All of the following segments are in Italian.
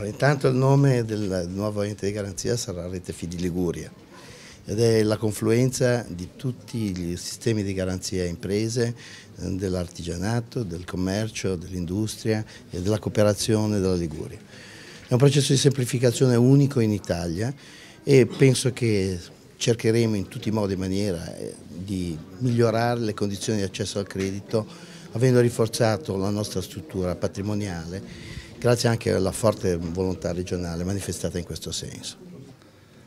Allora, intanto il nome del nuovo ente di garanzia sarà Rete Fidi Liguria ed è la confluenza di tutti i sistemi di garanzia imprese, eh, dell'artigianato, del commercio, dell'industria e della cooperazione della Liguria. È un processo di semplificazione unico in Italia e penso che cercheremo in tutti i modi e maniera eh, di migliorare le condizioni di accesso al credito avendo rinforzato la nostra struttura patrimoniale grazie anche alla forte volontà regionale manifestata in questo senso.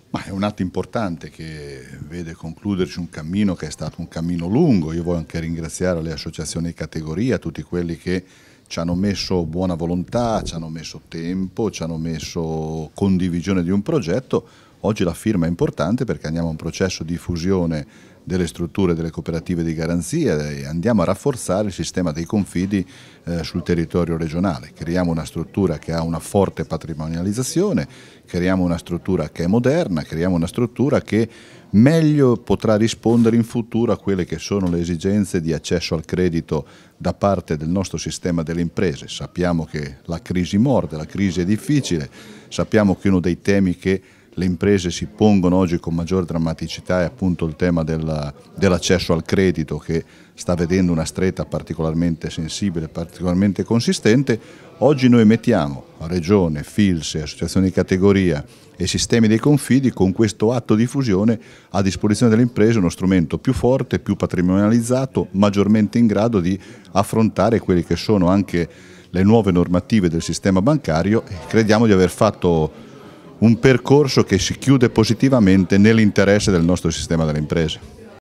Ma è un atto importante che vede concluderci un cammino che è stato un cammino lungo. Io voglio anche ringraziare le associazioni di categoria, tutti quelli che ci hanno messo buona volontà, ci hanno messo tempo, ci hanno messo condivisione di un progetto. Oggi la firma è importante perché andiamo a un processo di fusione delle strutture delle cooperative di garanzia e andiamo a rafforzare il sistema dei confidi eh, sul territorio regionale. Creiamo una struttura che ha una forte patrimonializzazione, creiamo una struttura che è moderna, creiamo una struttura che meglio potrà rispondere in futuro a quelle che sono le esigenze di accesso al credito da parte del nostro sistema delle imprese. Sappiamo che la crisi morde, la crisi è difficile, sappiamo che uno dei temi che le imprese si pongono oggi con maggior drammaticità è appunto il tema dell'accesso al credito che sta vedendo una stretta particolarmente sensibile, particolarmente consistente. Oggi noi mettiamo Regione, Filse, associazioni di categoria e sistemi dei confidi con questo atto di fusione a disposizione delle imprese uno strumento più forte, più patrimonializzato, maggiormente in grado di affrontare quelle che sono anche le nuove normative del sistema bancario e crediamo di aver fatto un percorso che si chiude positivamente nell'interesse del nostro sistema delle imprese.